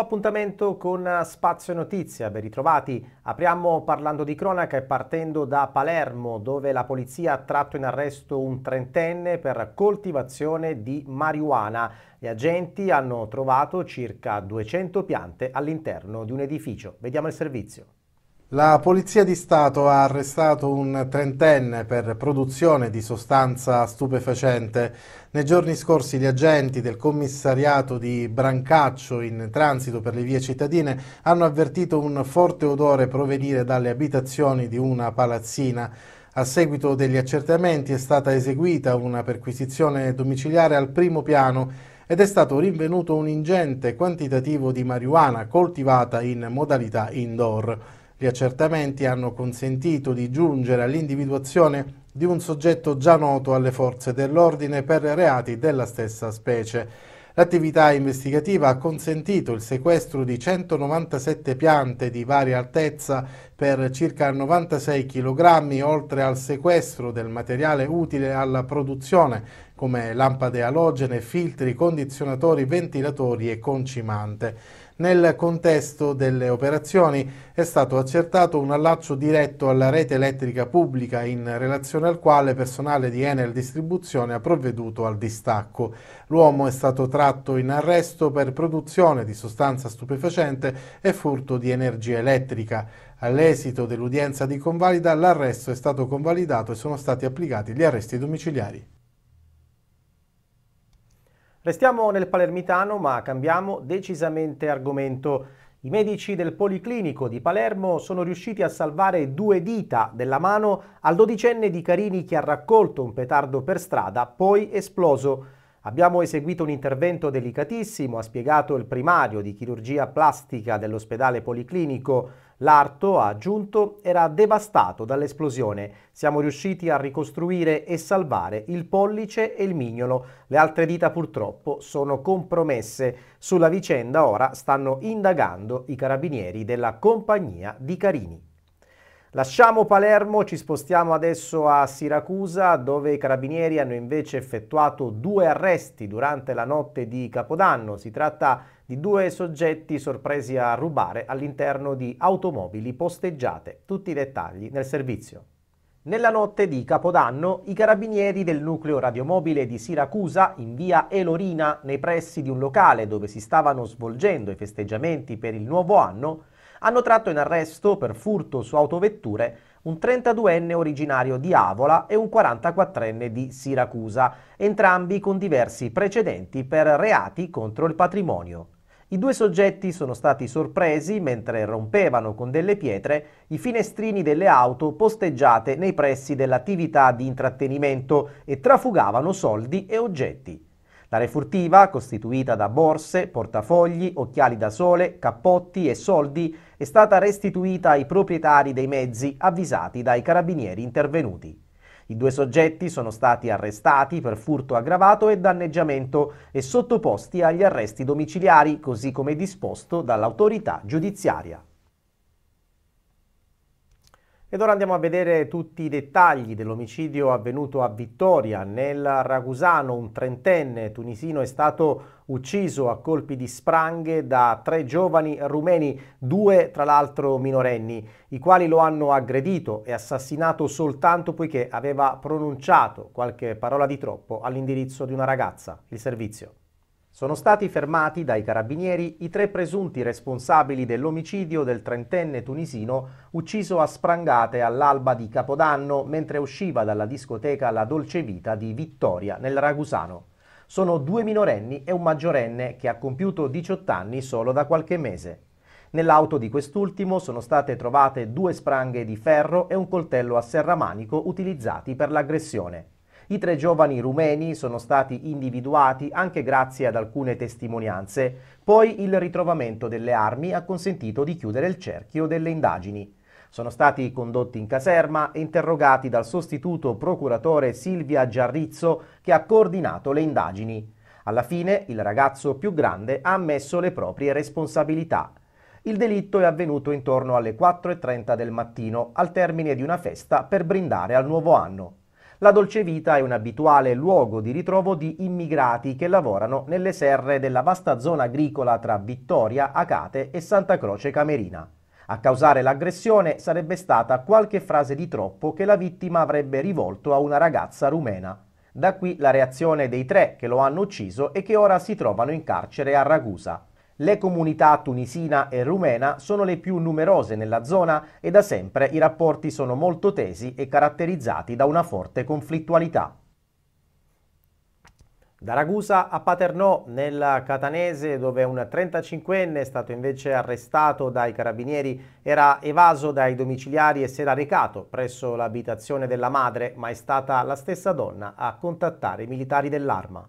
appuntamento con eh, Spazio Notizia, ben ritrovati. Apriamo parlando di cronaca e partendo da Palermo, dove la polizia ha tratto in arresto un trentenne per coltivazione di marijuana. Gli agenti hanno trovato circa 200 piante all'interno di un edificio. Vediamo il servizio. La Polizia di Stato ha arrestato un trentenne per produzione di sostanza stupefacente. Nei giorni scorsi gli agenti del commissariato di Brancaccio in transito per le vie cittadine hanno avvertito un forte odore provenire dalle abitazioni di una palazzina. A seguito degli accertamenti è stata eseguita una perquisizione domiciliare al primo piano ed è stato rinvenuto un ingente quantitativo di marijuana coltivata in modalità indoor. Gli accertamenti hanno consentito di giungere all'individuazione di un soggetto già noto alle forze dell'ordine per reati della stessa specie. L'attività investigativa ha consentito il sequestro di 197 piante di varia altezza per circa 96 kg, oltre al sequestro del materiale utile alla produzione, come lampade alogene, filtri, condizionatori, ventilatori e concimante. Nel contesto delle operazioni è stato accertato un allaccio diretto alla rete elettrica pubblica in relazione al quale personale di Enel Distribuzione ha provveduto al distacco. L'uomo è stato tratto in arresto per produzione di sostanza stupefacente e furto di energia elettrica. All'esito dell'udienza di convalida l'arresto è stato convalidato e sono stati applicati gli arresti domiciliari. Restiamo nel palermitano ma cambiamo decisamente argomento. I medici del Policlinico di Palermo sono riusciti a salvare due dita della mano al dodicenne di Carini che ha raccolto un petardo per strada, poi esploso. Abbiamo eseguito un intervento delicatissimo, ha spiegato il primario di chirurgia plastica dell'ospedale Policlinico. L'arto, ha aggiunto, era devastato dall'esplosione. Siamo riusciti a ricostruire e salvare il pollice e il mignolo. Le altre dita purtroppo sono compromesse. Sulla vicenda ora stanno indagando i carabinieri della compagnia di Carini. Lasciamo Palermo, ci spostiamo adesso a Siracusa dove i carabinieri hanno invece effettuato due arresti durante la notte di Capodanno. Si tratta di due soggetti sorpresi a rubare all'interno di automobili posteggiate. Tutti i dettagli nel servizio. Nella notte di Capodanno, i carabinieri del nucleo radiomobile di Siracusa, in via Elorina, nei pressi di un locale dove si stavano svolgendo i festeggiamenti per il nuovo anno, hanno tratto in arresto per furto su autovetture un 32enne originario di Avola e un 44enne di Siracusa, entrambi con diversi precedenti per reati contro il patrimonio. I due soggetti sono stati sorpresi mentre rompevano con delle pietre i finestrini delle auto posteggiate nei pressi dell'attività di intrattenimento e trafugavano soldi e oggetti. L'area furtiva, costituita da borse, portafogli, occhiali da sole, cappotti e soldi, è stata restituita ai proprietari dei mezzi avvisati dai carabinieri intervenuti. I due soggetti sono stati arrestati per furto aggravato e danneggiamento e sottoposti agli arresti domiciliari, così come disposto dall'autorità giudiziaria. Ed ora andiamo a vedere tutti i dettagli dell'omicidio avvenuto a Vittoria. Nel Ragusano un trentenne tunisino è stato ucciso a colpi di spranghe da tre giovani rumeni, due tra l'altro minorenni, i quali lo hanno aggredito e assassinato soltanto poiché aveva pronunciato qualche parola di troppo all'indirizzo di una ragazza. Il servizio. Sono stati fermati dai carabinieri i tre presunti responsabili dell'omicidio del trentenne tunisino ucciso a Sprangate all'alba di Capodanno mentre usciva dalla discoteca La Dolce Vita di Vittoria nel Ragusano. Sono due minorenni e un maggiorenne che ha compiuto 18 anni solo da qualche mese. Nell'auto di quest'ultimo sono state trovate due spranghe di ferro e un coltello a serramanico utilizzati per l'aggressione. I tre giovani rumeni sono stati individuati anche grazie ad alcune testimonianze. Poi il ritrovamento delle armi ha consentito di chiudere il cerchio delle indagini. Sono stati condotti in caserma e interrogati dal sostituto procuratore Silvia Giarrizzo che ha coordinato le indagini. Alla fine il ragazzo più grande ha ammesso le proprie responsabilità. Il delitto è avvenuto intorno alle 4.30 del mattino, al termine di una festa per brindare al nuovo anno. La Dolce Vita è un abituale luogo di ritrovo di immigrati che lavorano nelle serre della vasta zona agricola tra Vittoria, Acate e Santa Croce Camerina. A causare l'aggressione sarebbe stata qualche frase di troppo che la vittima avrebbe rivolto a una ragazza rumena. Da qui la reazione dei tre che lo hanno ucciso e che ora si trovano in carcere a Ragusa. Le comunità tunisina e rumena sono le più numerose nella zona e da sempre i rapporti sono molto tesi e caratterizzati da una forte conflittualità. Da Ragusa a Paternò, nel Catanese, dove un 35enne è stato invece arrestato dai carabinieri, era evaso dai domiciliari e si era recato presso l'abitazione della madre, ma è stata la stessa donna a contattare i militari dell'arma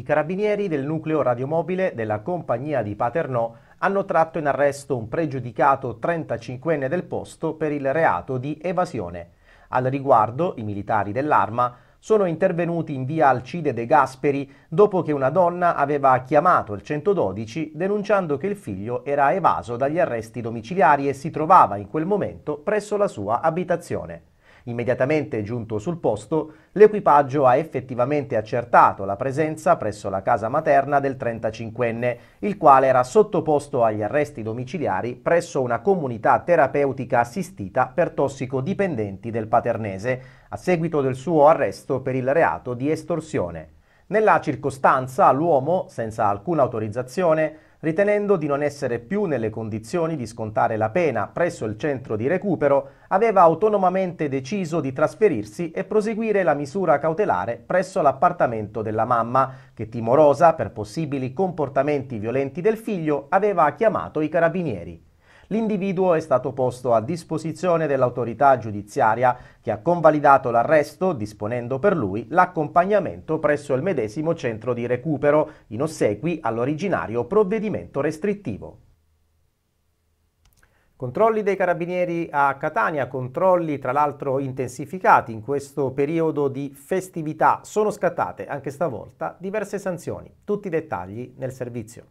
i carabinieri del nucleo radiomobile della compagnia di Paternò hanno tratto in arresto un pregiudicato 35enne del posto per il reato di evasione. Al riguardo, i militari dell'arma sono intervenuti in via Alcide De Gasperi dopo che una donna aveva chiamato il 112 denunciando che il figlio era evaso dagli arresti domiciliari e si trovava in quel momento presso la sua abitazione. Immediatamente giunto sul posto, l'equipaggio ha effettivamente accertato la presenza presso la casa materna del 35enne, il quale era sottoposto agli arresti domiciliari presso una comunità terapeutica assistita per tossicodipendenti del Paternese, a seguito del suo arresto per il reato di estorsione. Nella circostanza l'uomo, senza alcuna autorizzazione, ritenendo di non essere più nelle condizioni di scontare la pena presso il centro di recupero, aveva autonomamente deciso di trasferirsi e proseguire la misura cautelare presso l'appartamento della mamma, che timorosa per possibili comportamenti violenti del figlio aveva chiamato i carabinieri l'individuo è stato posto a disposizione dell'autorità giudiziaria che ha convalidato l'arresto disponendo per lui l'accompagnamento presso il medesimo centro di recupero in ossequi all'originario provvedimento restrittivo. Controlli dei carabinieri a Catania, controlli tra l'altro intensificati in questo periodo di festività, sono scattate anche stavolta diverse sanzioni. Tutti i dettagli nel servizio.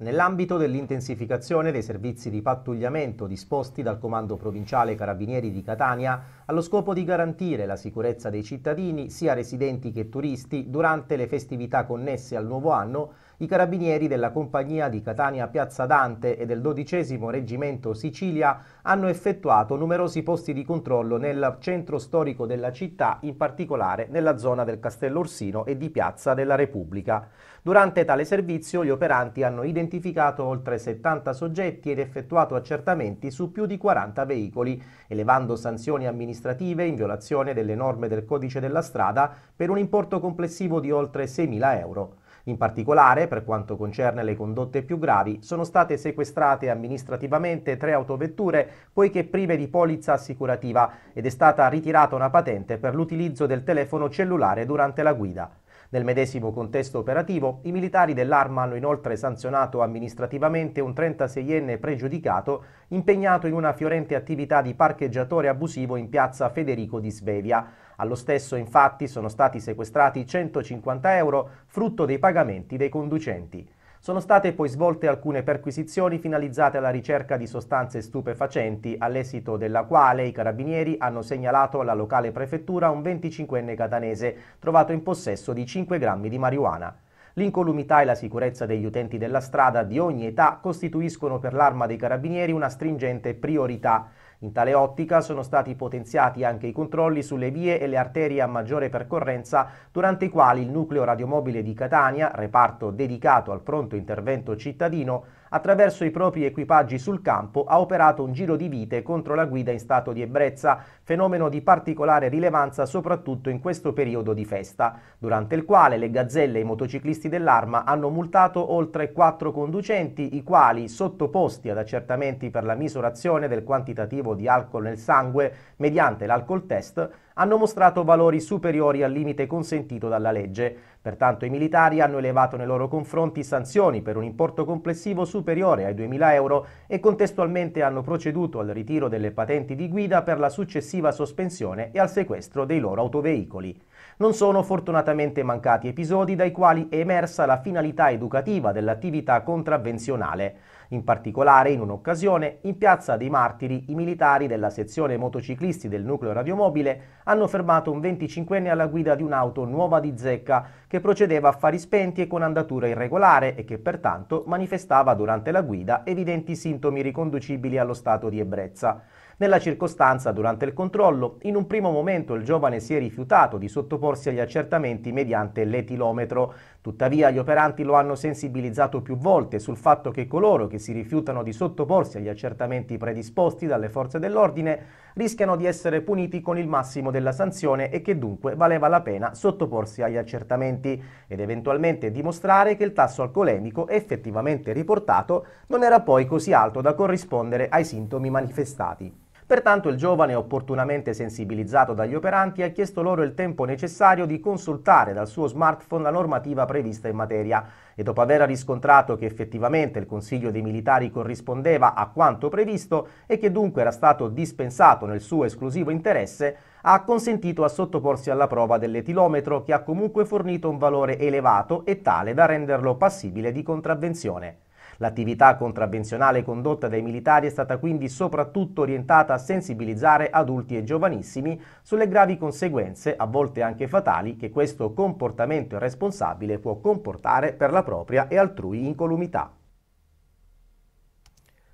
Nell'ambito dell'intensificazione dei servizi di pattugliamento disposti dal Comando Provinciale Carabinieri di Catania, allo scopo di garantire la sicurezza dei cittadini, sia residenti che turisti, durante le festività connesse al nuovo anno, i carabinieri della compagnia di Catania Piazza Dante e del 12 Reggimento Sicilia hanno effettuato numerosi posti di controllo nel centro storico della città, in particolare nella zona del Castello Orsino e di Piazza della Repubblica. Durante tale servizio gli operanti hanno identificato oltre 70 soggetti ed effettuato accertamenti su più di 40 veicoli, elevando sanzioni amministrative in violazione delle norme del codice della strada per un importo complessivo di oltre 6.000 euro. In particolare, per quanto concerne le condotte più gravi, sono state sequestrate amministrativamente tre autovetture poiché prive di polizza assicurativa ed è stata ritirata una patente per l'utilizzo del telefono cellulare durante la guida. Nel medesimo contesto operativo, i militari dell'Arma hanno inoltre sanzionato amministrativamente un 36enne pregiudicato impegnato in una fiorente attività di parcheggiatore abusivo in piazza Federico di Svevia. Allo stesso, infatti, sono stati sequestrati 150 euro, frutto dei pagamenti dei conducenti. Sono state poi svolte alcune perquisizioni finalizzate alla ricerca di sostanze stupefacenti, all'esito della quale i carabinieri hanno segnalato alla locale prefettura un 25enne catanese trovato in possesso di 5 grammi di marijuana. L'incolumità e la sicurezza degli utenti della strada di ogni età costituiscono per l'arma dei carabinieri una stringente priorità. In tale ottica sono stati potenziati anche i controlli sulle vie e le arterie a maggiore percorrenza durante i quali il nucleo radiomobile di Catania, reparto dedicato al pronto intervento cittadino, attraverso i propri equipaggi sul campo ha operato un giro di vite contro la guida in stato di ebbrezza, fenomeno di particolare rilevanza soprattutto in questo periodo di festa, durante il quale le gazzelle e i motociclisti dell'Arma hanno multato oltre quattro conducenti, i quali, sottoposti ad accertamenti per la misurazione del quantitativo di alcol nel sangue mediante l'alcol test, hanno mostrato valori superiori al limite consentito dalla legge. Pertanto i militari hanno elevato nei loro confronti sanzioni per un importo complessivo superiore ai 2.000 euro e contestualmente hanno proceduto al ritiro delle patenti di guida per la successiva sospensione e al sequestro dei loro autoveicoli. Non sono fortunatamente mancati episodi dai quali è emersa la finalità educativa dell'attività contravvenzionale. In particolare, in un'occasione, in Piazza dei Martiri, i militari della sezione motociclisti del nucleo radiomobile hanno fermato un 25enne alla guida di un'auto nuova di zecca che procedeva a fari spenti e con andatura irregolare e che pertanto manifestava durante la guida evidenti sintomi riconducibili allo stato di ebbrezza. Nella circostanza, durante il controllo, in un primo momento il giovane si è rifiutato di sottoporsi agli accertamenti mediante l'etilometro, Tuttavia gli operanti lo hanno sensibilizzato più volte sul fatto che coloro che si rifiutano di sottoporsi agli accertamenti predisposti dalle forze dell'ordine rischiano di essere puniti con il massimo della sanzione e che dunque valeva la pena sottoporsi agli accertamenti ed eventualmente dimostrare che il tasso alcolemico effettivamente riportato non era poi così alto da corrispondere ai sintomi manifestati. Pertanto il giovane, opportunamente sensibilizzato dagli operanti, ha chiesto loro il tempo necessario di consultare dal suo smartphone la normativa prevista in materia e dopo aver riscontrato che effettivamente il Consiglio dei Militari corrispondeva a quanto previsto e che dunque era stato dispensato nel suo esclusivo interesse, ha consentito a sottoporsi alla prova dell'etilometro che ha comunque fornito un valore elevato e tale da renderlo passibile di contravvenzione. L'attività contravvenzionale condotta dai militari è stata quindi soprattutto orientata a sensibilizzare adulti e giovanissimi sulle gravi conseguenze, a volte anche fatali, che questo comportamento irresponsabile può comportare per la propria e altrui incolumità.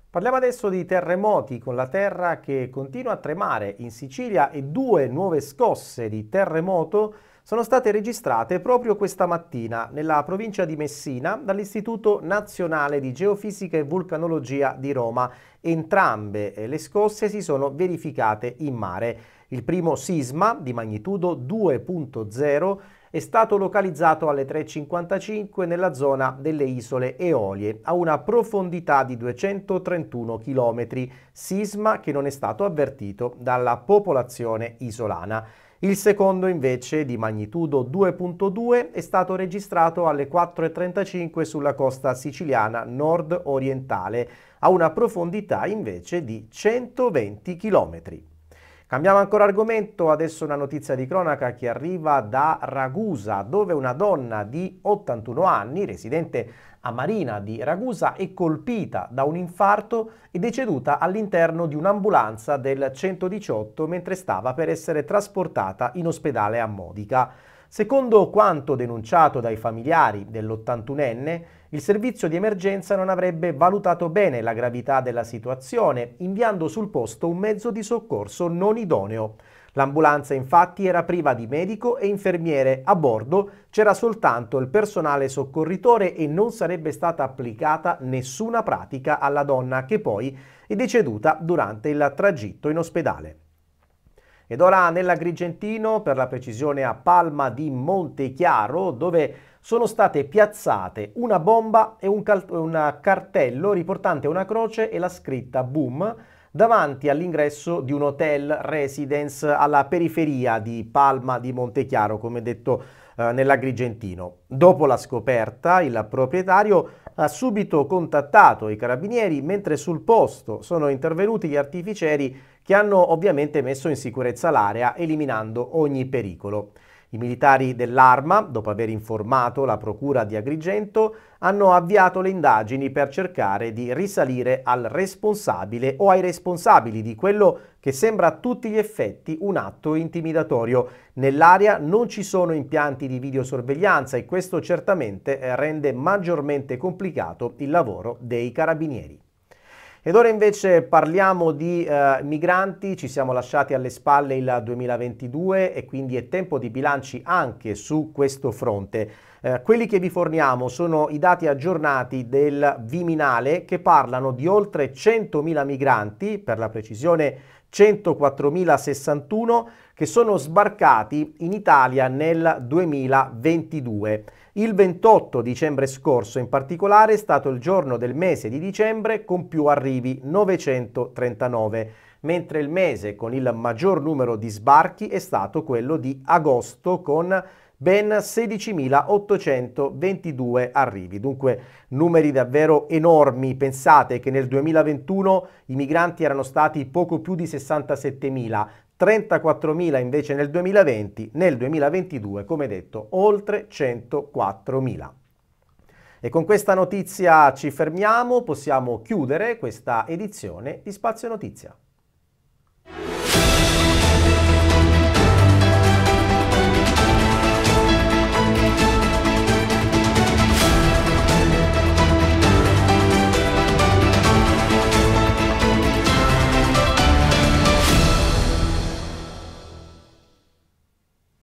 Parliamo adesso di terremoti con la terra che continua a tremare in Sicilia e due nuove scosse di terremoto sono state registrate proprio questa mattina nella provincia di Messina dall'Istituto Nazionale di Geofisica e Vulcanologia di Roma. Entrambe eh, le scosse si sono verificate in mare. Il primo sisma di magnitudo 2.0 è stato localizzato alle 3.55 nella zona delle isole Eolie, a una profondità di 231 km, sisma che non è stato avvertito dalla popolazione isolana. Il secondo invece, di magnitudo 2.2, è stato registrato alle 4.35 sulla costa siciliana nord-orientale, a una profondità invece di 120 km. Cambiamo ancora argomento, adesso una notizia di cronaca che arriva da Ragusa, dove una donna di 81 anni, residente a Marina di Ragusa è colpita da un infarto e deceduta all'interno di un'ambulanza del 118 mentre stava per essere trasportata in ospedale a Modica. Secondo quanto denunciato dai familiari dell'81enne, il servizio di emergenza non avrebbe valutato bene la gravità della situazione, inviando sul posto un mezzo di soccorso non idoneo. L'ambulanza infatti era priva di medico e infermiere, a bordo c'era soltanto il personale soccorritore e non sarebbe stata applicata nessuna pratica alla donna che poi è deceduta durante il tragitto in ospedale. Ed ora nell'Agrigentino, per la precisione a Palma di Montechiaro, dove sono state piazzate una bomba e un, un cartello riportante una croce e la scritta Boom davanti all'ingresso di un hotel residence alla periferia di Palma di Montechiaro, come detto eh, nell'Agrigentino. Dopo la scoperta, il proprietario ha subito contattato i carabinieri, mentre sul posto sono intervenuti gli artificieri che hanno ovviamente messo in sicurezza l'area, eliminando ogni pericolo. I militari dell'Arma, dopo aver informato la Procura di Agrigento, hanno avviato le indagini per cercare di risalire al responsabile o ai responsabili di quello che sembra a tutti gli effetti un atto intimidatorio. Nell'area non ci sono impianti di videosorveglianza e questo certamente rende maggiormente complicato il lavoro dei carabinieri. Ed ora invece parliamo di eh, migranti, ci siamo lasciati alle spalle il 2022 e quindi è tempo di bilanci anche su questo fronte. Eh, quelli che vi forniamo sono i dati aggiornati del Viminale che parlano di oltre 100.000 migranti, per la precisione 104.061 che sono sbarcati in Italia nel 2022. Il 28 dicembre scorso in particolare è stato il giorno del mese di dicembre con più arrivi 939 mentre il mese con il maggior numero di sbarchi è stato quello di agosto con ben 16.822 arrivi. Dunque numeri davvero enormi. Pensate che nel 2021 i migranti erano stati poco più di 67.000, 34.000 invece nel 2020, nel 2022 come detto oltre 104.000. E con questa notizia ci fermiamo, possiamo chiudere questa edizione di Spazio Notizia.